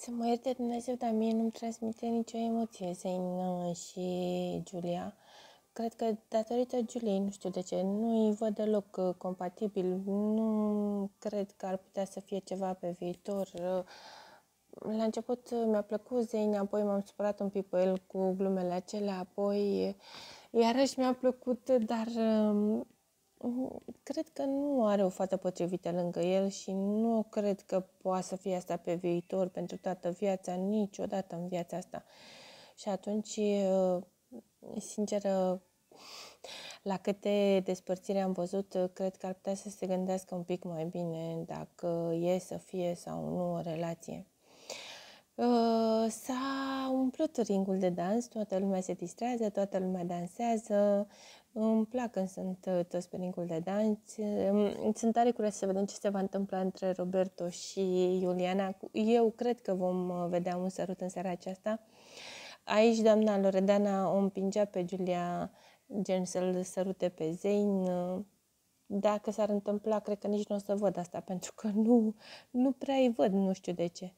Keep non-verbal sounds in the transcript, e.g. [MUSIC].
Să mă ierte Dumnezeu, dar mie nu-mi transmite nicio emoție Zain și Julia. Cred că datorită Juliei, nu știu de ce, nu i văd deloc uh, compatibil, nu cred că ar putea să fie ceva pe viitor. Uh. La început uh, mi-a plăcut Zain, apoi m-am supărat un pic pe el cu glumele acelea, apoi iarăși mi-a plăcut, dar um, cred că nu are o fată potrivită lângă el și nu cred că poate să fie asta pe viitor, pentru toată viața, niciodată în viața asta. Și atunci, uh, sincer uh, la câte despărțiri am văzut, uh, cred că ar putea să se gândească un pic mai bine dacă e să fie sau nu o relație. Explotă ringul de dans, toată lumea se distrează, toată lumea dansează. Îmi plac când sunt uh, toți pe ringul de dans. Sunt tare curioasă să vedem ce se va întâmpla între Roberto și Iuliana. Eu cred că vom uh, vedea un sărut în seara aceasta. Aici doamna Loredana o împingea pe Giulia gen să-l sărute pe Zein. Dacă s-ar întâmpla, cred că nici nu o să văd asta, [LAUGHS] pentru că nu, nu prea îi văd, nu știu de ce.